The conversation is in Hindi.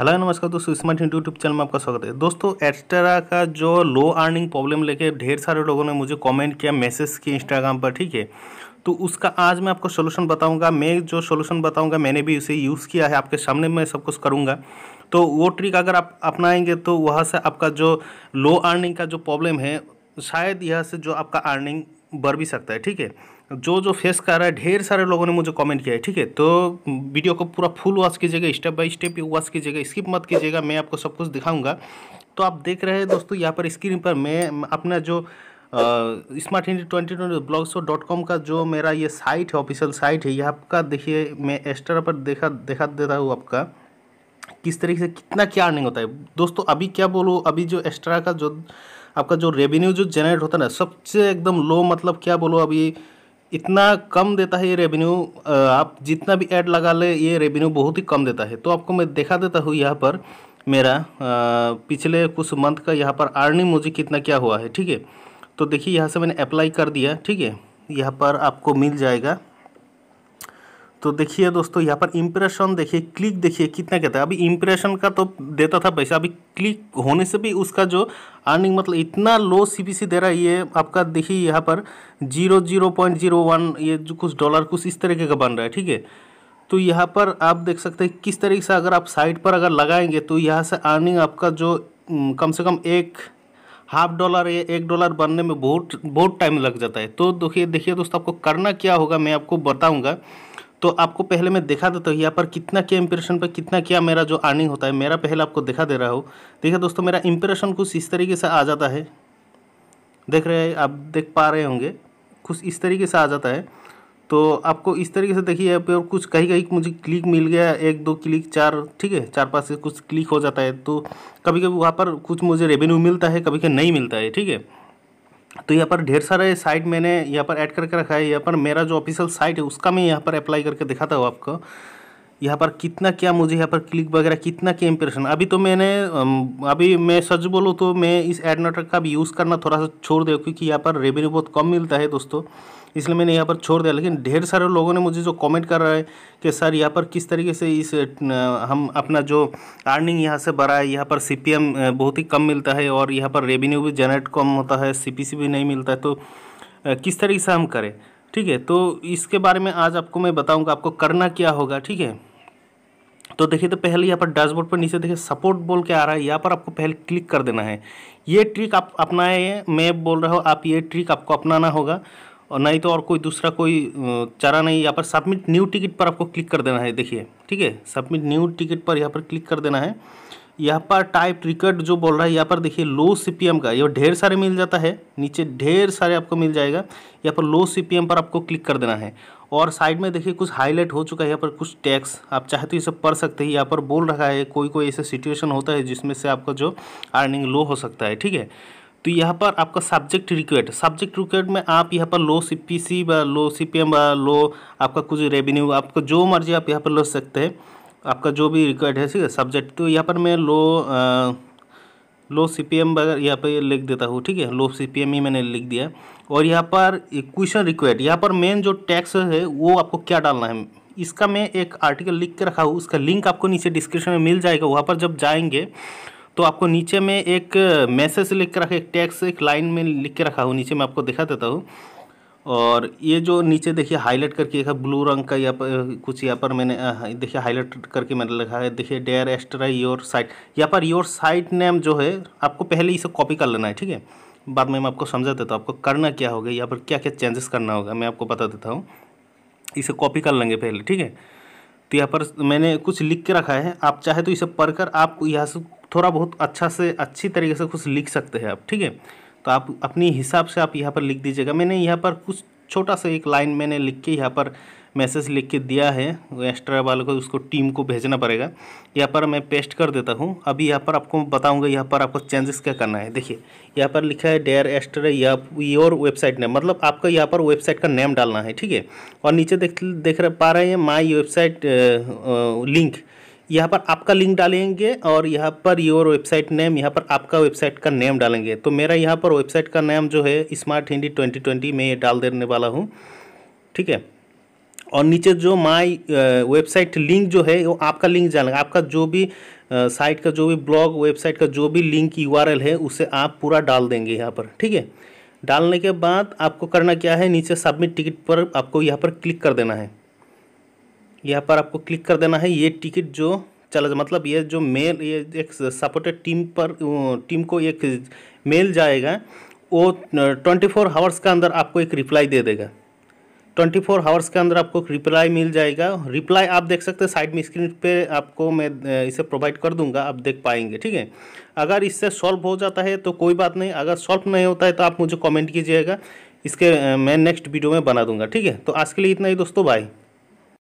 हेलो नमस्कार दोस्तों स्मार्ट हिंट यूट्यूब चैनल में आपका स्वागत है दोस्तों एक्स्ट्रा का जो लो अर्निंग प्रॉब्लम लेके ढेर सारे लोगों ने मुझे कमेंट किया मैसेज किया इंस्टाग्राम पर ठीक है तो उसका आज मैं आपको सोल्यूशन बताऊंगा मैं जो सोल्यूशन बताऊंगा मैंने भी उसे यूज़ किया है आपके सामने मैं सब कुछ करूँगा तो वो ट्रिक अगर आप अपनाएंगे तो वहाँ से आपका जो लो अर्निंग का जो प्रॉब्लम है शायद यह से जो आपका अर्निंग बढ़ भी सकता है ठीक है जो जो फेस कर रहा है ढेर सारे लोगों ने मुझे कमेंट किया है ठीक है तो वीडियो को पूरा फुल वॉच कीजिएगा स्टेप बाय स्टेप वॉच कीजिएगा स्किप मत कीजिएगा मैं आपको सब कुछ दिखाऊंगा तो आप देख रहे हैं दोस्तों यहाँ पर स्क्रीन पर मैं अपना जो smart India twenty twenty blog show dot com का जो मेरा ये साइट है ऑफिशियल साइट है यहाँ का देखिए मैं एक्स्ट्रा पर देखा देखा देता हूँ आपका किस तरीके से कितना क्या अर्निंग होता है दोस्तों अभी क्या बोलूँ अभी जो एक्स्ट्रा का जो आपका जो रेवेन्यू जो जनरेट होता है ना सबसे एकदम लो मतलब क्या बोलो अभी इतना कम देता है ये रेवेन्यू आप जितना भी ऐड लगा ले ये रेवेन्यू बहुत ही कम देता है तो आपको मैं दिखा देता हूँ यहाँ पर मेरा आ, पिछले कुछ मंथ का यहाँ पर अर्निंग मुझे कितना क्या हुआ है ठीक है तो देखिए यहाँ से मैंने अप्लाई कर दिया ठीक है यहाँ पर आपको मिल जाएगा तो देखिए दोस्तों यहाँ पर इम्प्रेशन देखिए क्लिक देखिए कितना कहता है अभी इम्प्रेशन का तो देता था पैसा अभी क्लिक होने से भी उसका जो अर्निंग मतलब इतना लो सीपीसी दे रहा है ये आपका देखिए यहाँ पर zero zero point zero one ये जो कुछ डॉलर कुछ इस तरीके का बन रहा है ठीक है तो यहाँ पर आप देख सकते हैं किस तरीके से अगर आप साइट पर अगर लगाएंगे तो यहाँ से अर्निंग आपका जो कम से कम एक हाफ डॉलर या एक डॉलर बनने में बहुत बहुत टाइम लग जाता है तो देखिए देखिए दोस्तों आपको करना क्या होगा मैं आपको बताऊँगा तो आपको पहले मैं दिखा देता हूँ यहाँ पर कितना क्या इंप्रेशन पर कितना क्या मेरा जो अर्निंग होता है मेरा पहले आपको दिखा दे रहा हूँ देखिए दोस्तों मेरा इंप्रेशन कुछ इस तरीके से आ जाता है देख रहे हैं आप देख पा रहे होंगे कुछ इस तरीके से आ जाता है तो आपको इस तरीके से देखिए यहाँ पर कुछ कहीं कहीं मुझे क्लिक मिल गया एक दो क्लिक चार ठीक है चार पाँच से कुछ क्लिक हो जाता है तो कभी कभी वहाँ पर कुछ मुझे रेवेन्यू मिलता है कभी कभी नहीं मिलता है ठीक है तो यहाँ पर ढेर सारे साइट मैंने यहाँ पर ऐड करके रखा है यहाँ पर मेरा जो ऑफिशियल साइट है उसका मैं यहाँ पर अप्लाई करके दिखाता हूँ आपको यहाँ पर कितना क्या मुझे यहाँ पर क्लिक वगैरह कितना क्या इंप्रेशन अभी तो मैंने अभी मैं सच बोलूँ तो मैं इस एड नेटवर्क का भी यूज़ करना थोड़ा सा छोड़ दिया क्योंकि यहाँ पर रेवेन्यू बहुत कम मिलता है दोस्तों इसलिए मैंने यहाँ पर छोड़ दिया लेकिन ढेर सारे लोगों ने मुझे जो कमेंट कर रहा है कि सर यहाँ पर किस तरीके से इस हम अपना जो अर्निंग यहाँ से बढ़ा है यहाँ पर सी बहुत ही कम मिलता है और यहाँ पर रेवेन्यू भी जनरेट कम होता है सी भी नहीं मिलता है तो किस तरीके से हम करें ठीक है तो इसके बारे में आज आपको मैं बताऊंगा आपको करना क्या होगा ठीक है तो देखिए तो पहले यहाँ पर डैशबोर्ड पर नीचे देखिए सपोर्ट बोल के आ रहा है यहाँ पर आपको पहले क्लिक कर देना है ये ट्रिक आप अपनाए मैं बोल रहा हूँ आप ये ट्रिक आपको अपनाना होगा और नहीं तो और कोई दूसरा कोई चारा नहीं यहाँ पर सबमिट न्यू टिकट पर आपको क्लिक कर देना है देखिए ठीक है सबमिट न्यू टिकट पर यहाँ पर क्लिक कर देना है यहाँ पर टाइप रिकट जो बोल रहा है यहाँ पर देखिए लो सीपीएम का ये ढेर सारे मिल जाता है नीचे ढेर सारे आपको मिल जाएगा यहाँ पर लो सीपीएम पर आपको क्लिक कर देना है और साइड में देखिए कुछ हाईलाइट हो चुका है यहाँ पर कुछ टैक्स आप चाहे तो ये सब पढ़ सकते हैं यहाँ पर बोल रखा है कोई कोई ऐसे सिचुएशन होता है जिसमें से आपका जो अर्निंग लो हो सकता है ठीक है तो यहाँ पर आपका सब्जेक्ट रिक्वेट सब्जेक्ट रिक्वेट में आप यहाँ पर low C P C low C P M low आपका कुछ रेवेन्यू आपका जो मर्जी आप यहाँ पर लो सकते हैं आपका जो भी रिक्वायर्ड है ठीक है सब्जेक्ट तो यहाँ पर मैं लो आ, लो सी पी एम वगैरह यहाँ पर लिख देता हूँ ठीक है लो सी पी एम ही मैंने लिख दिया और यहाँ पर क्वेश्चन रिक्वायर्ड यहाँ पर मेन जो टैक्स है वो आपको क्या डालना है इसका मैं एक आर्टिकल लिख के रखा हूँ उसका लिंक आपको नीचे डिस्क्रिप्शन में मिल जाएगा वहाँ पर जब जाएंगे तो आपको नीचे में एक मैसेज लिख के रखा एक टैक्स एक लाइन में लिख के रखा हूँ नीचे मैं आपको दिखा देता हूँ और ये जो नीचे देखिए हाईलाइट करके एक ब्लू रंग का या पर कुछ यहाँ पर मैंने देखिए हाईलाइट करके मैंने लिखा है देखिए डेयर एक्स्ट्रा योर साइट यहाँ पर योर साइट नेम जो है आपको पहले इसे कॉपी कर लेना है ठीक है बाद में मैं आपको समझा देता हूँ आपको करना क्या होगा यहाँ पर क्या क्या चेंजेस करना होगा मैं आपको बता देता हूँ इसे कॉपी कर लेंगे पहले ठीक है तो यहाँ पर मैंने कुछ लिख के रखा है आप चाहे तो इसे पढ़ आप यहाँ से थोड़ा बहुत अच्छा से अच्छी तरीके से कुछ लिख सकते हैं आप ठीक है तो आप अपने हिसाब से आप यहाँ पर लिख दीजिएगा मैंने यहाँ पर कुछ छोटा सा एक लाइन मैंने लिख के यहाँ पर मैसेज लिख के दिया है एक्स्ट्रा वाले को उसको टीम को भेजना पड़ेगा यहाँ पर मैं पेस्ट कर देता हूँ अभी यहाँ पर आपको बताऊँगा यहाँ पर आपको चेंजेस क्या करना है देखिए यहाँ पर लिखा है डेयर एक्स्ट्रा या योर वेबसाइट नेम मतलब आपका यहाँ पर वेबसाइट का नेम डालना है ठीक है और नीचे देख देख पा रहे हैं माई वेबसाइट लिंक यहाँ पर आपका लिंक डालेंगे और यहाँ पर योर वेबसाइट नेम यहाँ पर आपका वेबसाइट का नेम डालेंगे तो मेरा यहाँ पर वेबसाइट का नेम जो है स्मार्ट हिंदी ट्वेंटी ट्वेंटी ये डाल देने वाला हूँ ठीक है और नीचे जो माय वेबसाइट लिंक जो है वो आपका लिंक जाना आपका जो भी साइट का जो भी ब्लॉग वेबसाइट का जो भी लिंक यू है उसे आप पूरा डाल देंगे यहाँ पर ठीक है डालने के बाद आपको करना क्या है नीचे सबमिट टिकट पर आपको यहाँ पर क्लिक कर देना है यहाँ पर आपको क्लिक कर देना है ये टिकट जो चला मतलब ये जो मेल ये एक सपोर्टेड टीम पर टीम को एक मेल जाएगा वो ट्वेंटी फोर हावर्स के अंदर आपको एक रिप्लाई दे देगा ट्वेंटी फोर हावर्स के अंदर आपको रिप्लाई मिल जाएगा रिप्लाई आप देख सकते हैं साइड में स्क्रीन पे आपको मैं इसे प्रोवाइड कर दूंगा आप देख पाएंगे ठीक है अगर इससे सॉल्व हो जाता है तो कोई बात नहीं अगर सॉल्व नहीं होता है तो आप मुझे कॉमेंट कीजिएगा इसके मैं नेक्स्ट वीडियो में बना दूंगा ठीक है तो आज के लिए इतना ही दोस्तों बाई